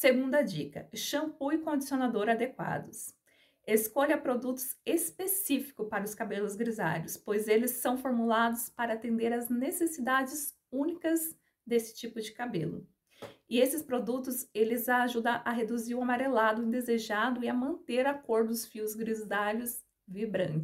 Segunda dica: shampoo e condicionador adequados. Escolha produtos específicos para os cabelos grisalhos, pois eles são formulados para atender às necessidades únicas desse tipo de cabelo. E esses produtos, eles ajudam a reduzir o amarelado indesejado e a manter a cor dos fios grisalhos vibrante.